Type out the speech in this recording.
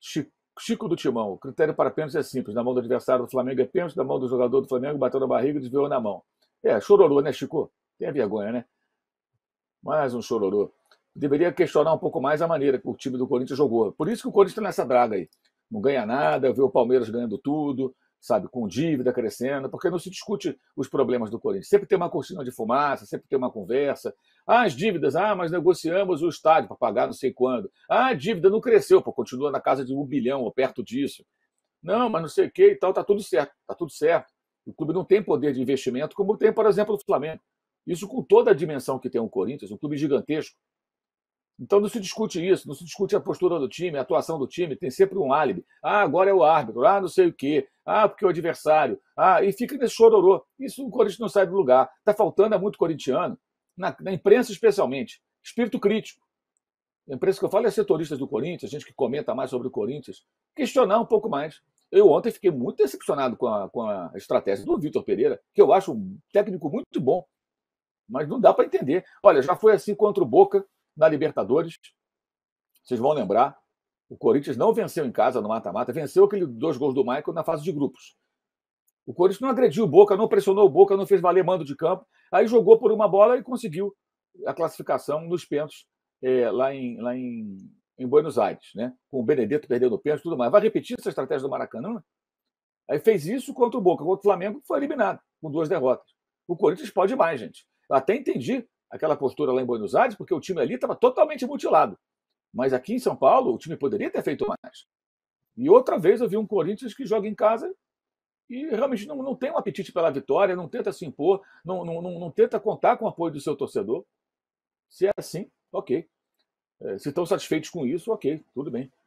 Chico, Chico do Timão. O critério para pênalti é simples. Na mão do adversário do Flamengo é pênalti, na mão do jogador do Flamengo bateu na barriga e desviou na mão. É, chororô, né, Chico? Tenha vergonha, né? Mais um chororô. Deveria questionar um pouco mais a maneira que o time do Corinthians jogou. Por isso que o Corinthians está nessa draga aí. Não ganha nada, vê o Palmeiras ganhando tudo, sabe, com dívida crescendo, porque não se discute os problemas do Corinthians. Sempre tem uma cortina de fumaça, sempre tem uma conversa. Ah, as dívidas, ah, mas negociamos o estádio para pagar não sei quando. Ah, a dívida não cresceu, pô, continua na casa de um bilhão ou perto disso. Não, mas não sei o que e tal, tá tudo certo, tá tudo certo. O clube não tem poder de investimento como tem, por exemplo, o Flamengo. Isso com toda a dimensão que tem o Corinthians, um clube gigantesco, então não se discute isso, não se discute a postura do time, a atuação do time, tem sempre um álibi. Ah, agora é o árbitro, ah, não sei o quê, ah, porque é o adversário, ah, e fica nesse chororô. Isso o Corinthians não sai do lugar. Está faltando, é muito corintiano, na, na, imprensa especialmente, espírito crítico. A imprensa que eu falo é setoristas do Corinthians, A gente que comenta mais sobre o Corinthians, questionar um pouco mais. Eu ontem fiquei muito decepcionado com a, com a estratégia do Vitor Pereira, que eu acho um técnico muito bom, mas não dá para entender. Olha, já foi assim contra o Boca, na Libertadores. Vocês vão lembrar, o Corinthians não venceu em casa no mata-mata, venceu aquele dois gols do Michael na fase de grupos. O Corinthians não agrediu o Boca, não pressionou o Boca, não fez valer mando de campo. Aí jogou por uma bola e conseguiu a classificação nos pênaltis é, lá, em, lá em, em, Buenos Aires, né? com o Benedetto perdendo o pênalti e tudo mais. Vai repetir essa estratégia do Maracanã? Aí fez isso contra o Boca. Contra o Flamengo foi eliminado, com duas derrotas. O Corinthians pode mais, gente. Eu até entendi aquela postura lá em Buenos Aires, porque o time ali estava totalmente mutilado. Mas aqui em São Paulo, o time poderia ter feito mais. E outra vez eu vi um Corinthians que joga em casa e realmente não, não tem um apetite pela vitória, não tenta se impor, não, não, não, não tenta contar com o apoio do seu torcedor. Se é assim, ok. É, se estão satisfeitos com isso, ok, tudo bem.